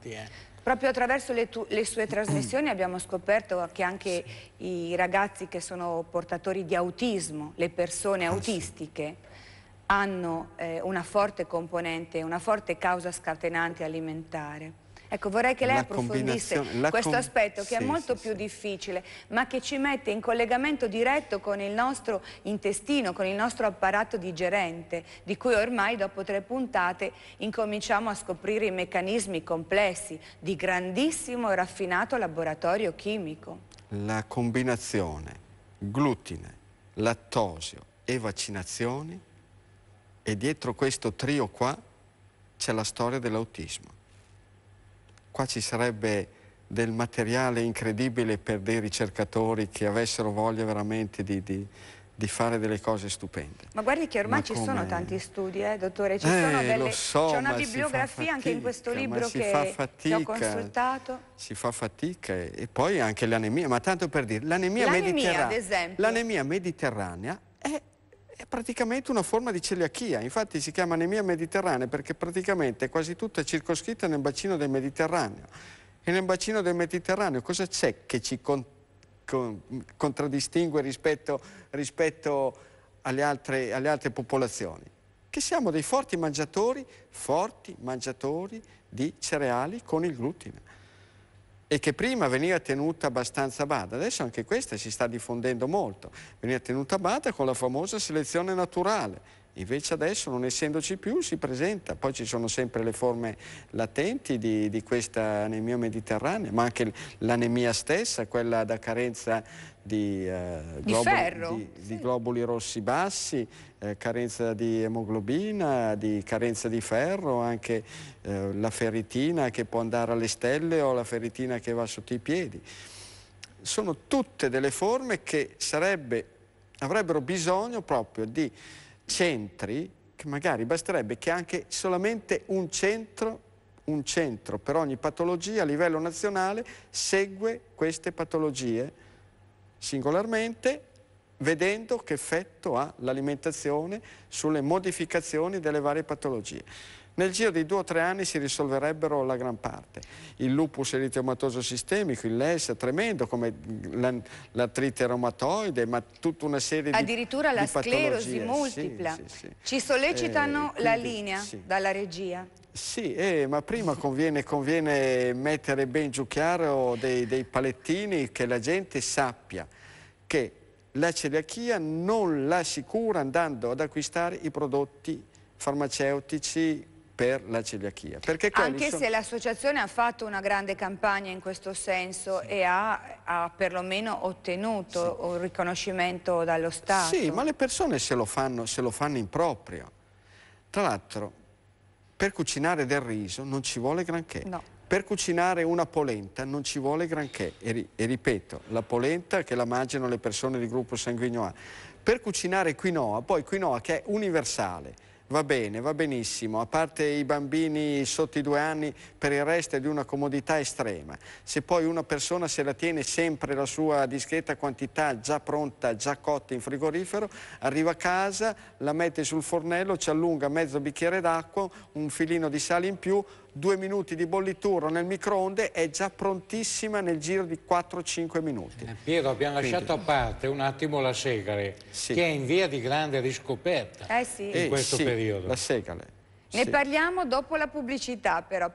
tanti. Eh. Proprio attraverso le, le, sue trasmissioni abbiamo scoperto che anche sì. i ragazzi che sono portatori di autismo, le persone ah, autistiche, sì. hanno eh, una forte componente, una forte causa scatenante alimentare. Ecco, vorrei che lei la approfondisse questo aspetto che sì, è molto sì, più sì. difficile, ma che ci mette in collegamento diretto con il nostro intestino, con il nostro apparato digerente, di cui ormai dopo tre puntate incominciamo a scoprire i meccanismi complessi di grandissimo e raffinato laboratorio chimico. La combinazione glutine, lattosio e vaccinazioni e dietro questo trio qua c'è la storia dell'autismo qua ci sarebbe del materiale incredibile per dei ricercatori che avessero voglia veramente di, di, di fare delle cose stupende. Ma guardi che ormai ci sono tanti studi, eh, dottore, ci eh, sono delle... so, c'è una bibliografia fatica, anche in questo libro che, fatica, che ho consultato. Si fa fatica e, poi anche l'anemia, ma tanto per dire, l'anemia mediterranea, l'anemia mediterranea è è praticamente una forma di celiachia, infatti si chiama anemia mediterranea perché praticamente quasi tutta è circoscritta nel bacino del Mediterraneo. E nel bacino del Mediterraneo cosa c'è che ci con, con, contraddistingue rispetto, rispetto alle, altre, alle altre popolazioni? Che siamo dei forti mangiatori, forti mangiatori di cereali con il glutine e che prima veniva tenuta abbastanza a bada. Adesso anche questa si sta diffondendo molto, veniva tenuta a bada con la famosa selezione naturale Invece adesso, non essendoci più, si presenta. Poi ci sono sempre le forme latenti di, di questa anemia mediterranea, ma anche l'anemia stessa, quella da carenza di, eh, di globuli, di, sì. globuli rossi bassi, eh, carenza di emoglobina, di carenza di ferro, anche eh, la ferritina che può andare alle stelle o la ferritina che va sotto i piedi. Sono tutte delle forme che sarebbe, avrebbero bisogno proprio di centri che magari basterebbe che anche solamente un centro, un centro per ogni patologia a livello nazionale segue queste patologie singolarmente vedendo che effetto ha l'alimentazione sulle modificazioni delle varie patologie. Nel giro di due o tre anni si risolverebbero la gran parte. Il lupus eritematoso sistemico, il LES, è tremendo, come l'artrite reumatoide, ma tutta una serie Addirittura di Addirittura la sclerosi multipla. Sì, sì, sì. Ci sollecitano eh, quindi, la linea dalla regia. Sì, eh, ma prima conviene, conviene, mettere ben giù chiaro dei, dei palettini che la gente sappia che la celiachia non la si cura andando ad acquistare i prodotti farmaceutici per la celiachia. Anche sono... se l'associazione ha fatto una grande campagna in questo senso sì. e ha, ha, perlomeno ottenuto sì. un riconoscimento dallo Stato. Sì, ma le persone se lo fanno, se lo fanno in proprio. Tra l'altro, per cucinare del riso non ci vuole granché. No. Per cucinare una polenta non ci vuole granché, e, ri e, ripeto, la polenta che la mangiano le persone di gruppo sanguigno A. Per cucinare quinoa, poi quinoa che è universale, Va bene, va benissimo, a parte i bambini sotto i due anni, per il resto è di una comodità estrema. Se poi una persona se la tiene sempre la sua discreta quantità già pronta, già cotta in frigorifero, arriva a casa, la mette sul fornello, ci allunga mezzo bicchiere d'acqua, un filino di sale in più, due minuti di bollituro nel microonde è già prontissima nel giro di 4-5 minuti. Eh, Piero, abbiamo Quindi. lasciato a parte un attimo la segale, sì. che è in via di grande riscoperta eh sì. in questo eh sì, periodo. La segale. Ne parliamo dopo la pubblicità però.